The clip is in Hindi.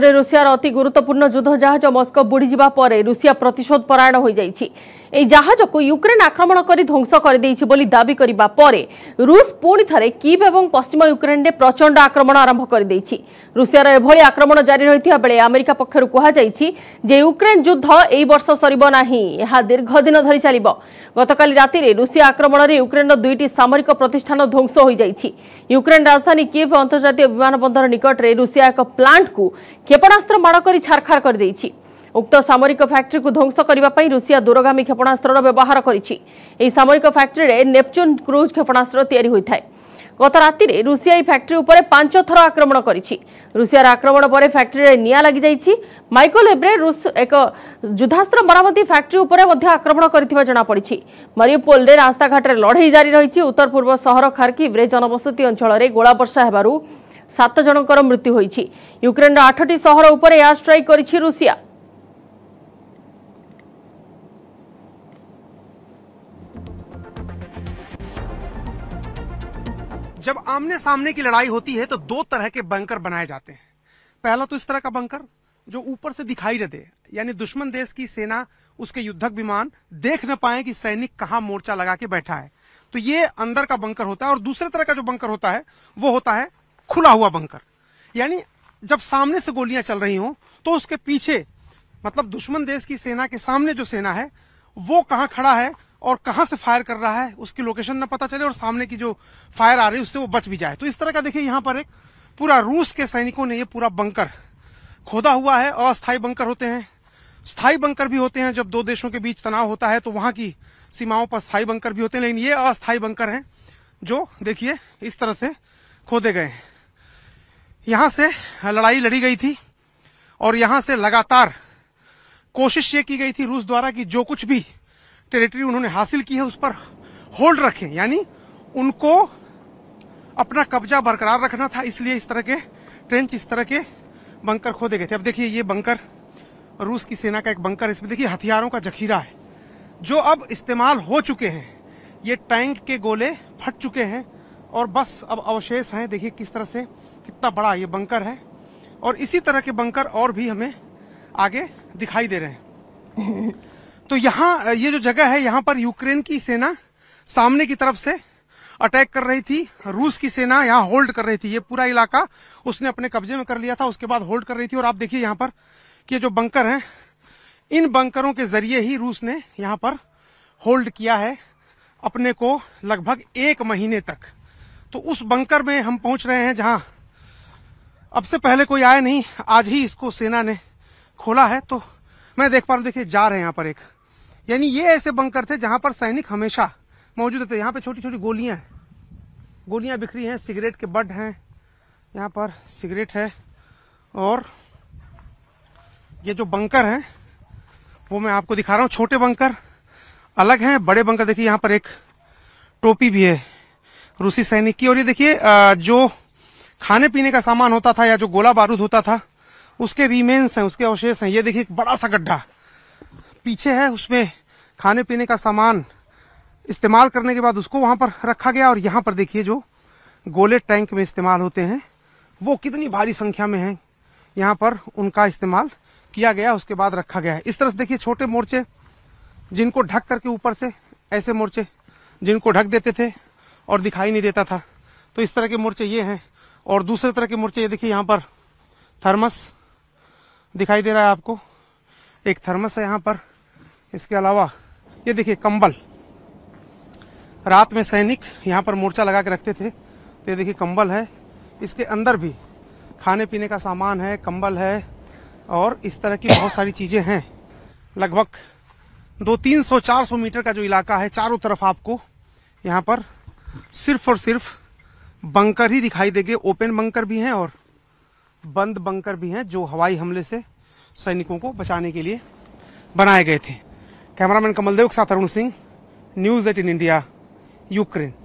ଥରେ ରୁଷିଆର ଅତି ଗୁରୁତ୍ୱପୂର୍ଣ୍ଣ ଯୁଦ୍ଧ ଜାହାଜ ମସ୍କୋ ବୁଡ଼ିଯିବା ପରେ ରୁଷିଆ ପ୍ରତିଶୋଧ ପରାୟଣ ହୋଇଯାଇଛି এই জাহাজকে ইউক্রেন আক্রমণ করে ধ্বংস করে দিয়েছে বলে দাবি করা পরে রুষ পুঁ থরে কিভ এবং পশ্চিম ইউক্রেনে প্রচন্ড আক্রমণ আরম্ভ করে দিয়েছে রুষিয়ার এভাবে আক্রমণ জারি রয়েছে বেড়ে আমেরিকা পক্ষ কুহযাইছি যে ইউক্রেন যুদ্ধ এই বর্ষ সরব না দীর্ঘদিন ধরে চালব গতকাল রাতে রুষিয়া আক্রমণের ইউক্রেনের দুইটি সামরিক প্রতিষ্ঠান ধ্বংস হয়ে যাই ইউক্রেন রাজধানী কিভ অন্তর্জাতীয় বিমানবন্দর নিকটে রুষিয়া এক প্লান্টকু ক্ষেপণাস্ত্র মাড় করে ছারখার করে দিয়েছে ଉକ୍ତ ସାମରିକ ଫ୍ୟାକ୍ଟ୍ରିକୁ ଧ୍ୱଂସ କରିବା ପାଇଁ ରୁଷିଆ ଦୂରଗାମୀ କ୍ଷେପଣାସ୍ତ୍ରର ବ୍ୟବହାର କରିଛି ଏହି ସାମରିକ ଫ୍ୟାକ୍ଟ୍ରିରେ ନେପଚୁନ୍ କ୍ରୁଜ୍ କ୍ଷେପଣାସ୍ତ୍ର ତିଆରି ହୋଇଥାଏ ଗତ ରାତିରେ ରୁଷିଆ ଏହି ଫ୍ୟାକ୍ଟ୍ରି ଉପରେ ପାଞ୍ଚ ଥର ଆକ୍ରମଣ କରିଛି ରୁଷିଆର ଆକ୍ରମଣ ପରେ ଫ୍ୟାକ୍ଟ୍ରିରେ ନିଆଁ ଲାଗିଯାଇଛି ମାଇକୋଲ ଏବ୍ରେ ରୁଷ ଏକ ଯୁଦ୍ଧାସ୍ତ୍ର ମରାମତି ଫ୍ୟାକ୍ଟ୍ରି ଉପରେ ମଧ୍ୟ ଆକ୍ରମଣ କରିଥିବା ଜଣାପଡ଼ିଛି ମାରିଓପୋଲରେ ରାସ୍ତାଘାଟରେ ଲଢ଼େଇ ଜାରି ରହିଛି ଉତ୍ତର ପୂର୍ବ ସହର ଖାର୍କିଭ୍ରେ ଜନବସତି ଅଞ୍ଚଳରେ ଗୋଳାବର୍ଷା ହେବାରୁ ସାତ ଜଣଙ୍କର ମୃତ୍ୟୁ ହୋଇଛି ୟୁକ୍ରେନ୍ର ଆଠଟି ସହର ଉପରେ ଏୟାର ଷ୍ଟ୍ରାଇକ୍ କରିଛି ରୁଷିଆ जब आमने सामने की लड़ाई होती है तो दो तरह के बंकर बनाए जाते हैं पहला तो इस तरह का बंकर जो ऊपर से दिखाई न दे यानी दुश्मन देश की सेना उसके युद्धक विमान देख न पाए कि सैनिक कहां मोर्चा लगा के बैठा है तो ये अंदर का बंकर होता है और दूसरे तरह का जो बंकर होता है वो होता है खुला हुआ बंकर यानी जब सामने से गोलियां चल रही हो तो उसके पीछे मतलब दुश्मन देश की सेना के सामने जो सेना है वो कहां खड़ा है और कहाँ से फायर कर रहा है उसकी लोकेशन ना पता चले और सामने की जो फायर आ रही है उससे वो बच भी जाए तो इस तरह का देखिए यहाँ पर एक पूरा रूस के सैनिकों ने ये पूरा बंकर खोदा हुआ है अस्थायी बंकर होते हैं स्थायी बंकर भी होते हैं जब दो देशों के बीच तनाव होता है तो वहाँ की सीमाओं पर स्थायी बंकर भी होते हैं लेकिन ये अस्थायी बंकर हैं जो देखिए इस तरह से खोदे गए हैं यहाँ से लड़ाई लड़ी गई थी और यहाँ से लगातार कोशिश ये की गई थी रूस द्वारा कि जो कुछ भी टेरिटरी उन्होंने हासिल की है उस पर होल्ड रखें यानी उनको अपना कब्जा बरकरार रखना था इसलिए इस तरह के ट्रेंच इस तरह के बंकर खोदे गए थे अब देखिए ये बंकर रूस की सेना का एक बंकर इसमें देखिए हथियारों का जखीरा है जो अब इस्तेमाल हो चुके हैं ये टैंक के गोले फट चुके हैं और बस अब अवशेष हैं देखिए किस तरह से कितना बड़ा ये बंकर है और इसी तरह के बंकर और भी हमें आगे दिखाई दे रहे हैं तो यहाँ ये जो जगह है यहाँ पर यूक्रेन की सेना सामने की तरफ से अटैक कर रही थी रूस की सेना यहाँ होल्ड कर रही थी ये पूरा इलाका उसने अपने कब्जे में कर लिया था उसके बाद होल्ड कर रही थी और आप देखिए यहाँ पर कि जो बंकर हैं इन बंकरों के जरिए ही रूस ने यहाँ पर होल्ड किया है अपने को लगभग एक महीने तक तो उस बंकर में हम पहुंच रहे हैं जहां अब से पहले कोई आया नहीं आज ही इसको सेना ने खोला है तो मैं देख पा रहा हूँ देखिए जा रहे हैं यहाँ पर एक यानी ये ऐसे बंकर थे जहां पर सैनिक हमेशा मौजूद थे यहाँ पे छोटी छोटी गोलियां हैं गोलियां बिखरी हैं सिगरेट के बड हैं यहाँ पर सिगरेट है और ये जो बंकर हैं वो मैं आपको दिखा रहा हूँ छोटे बंकर अलग हैं बड़े बंकर देखिए यहाँ पर एक टोपी भी है रूसी सैनिक की और ये देखिए जो खाने पीने का सामान होता था या जो गोला बारूद होता था उसके रिमेन्स हैं उसके अवशेष हैं ये देखिए एक बड़ा सा गड्ढा पीछे है उसमें खाने पीने का सामान इस्तेमाल करने के बाद उसको वहाँ पर रखा गया और यहाँ पर देखिए जो गोले टैंक में इस्तेमाल होते हैं वो कितनी भारी संख्या में हैं यहाँ पर उनका इस्तेमाल किया गया उसके बाद रखा गया है इस तरह से देखिए छोटे मोर्चे जिनको ढक करके ऊपर से ऐसे मोर्चे जिनको ढक देते थे और दिखाई नहीं देता था तो इस तरह के मोर्चे ये हैं और दूसरे तरह के मोर्चे ये देखिए यहाँ पर थर्मस दिखाई दे रहा है आपको एक थर्मस है यहाँ पर इसके अलावा ये देखिए कंबल रात में सैनिक यहाँ पर मोर्चा लगा के रखते थे तो ये देखिए कंबल है इसके अंदर भी खाने पीने का सामान है कंबल है और इस तरह की बहुत सारी चीज़ें हैं लगभग दो तीन सौ चार सौ मीटर का जो इलाका है चारों तरफ आपको यहाँ पर सिर्फ और सिर्फ बंकर ही दिखाई देंगे ओपन बंकर भी हैं और बंद बंकर भी हैं जो हवाई हमले से सैनिकों को बचाने के लिए बनाए गए थे Cameraman Kamaldev Satarun Singh, News 8 in India, Ukraine.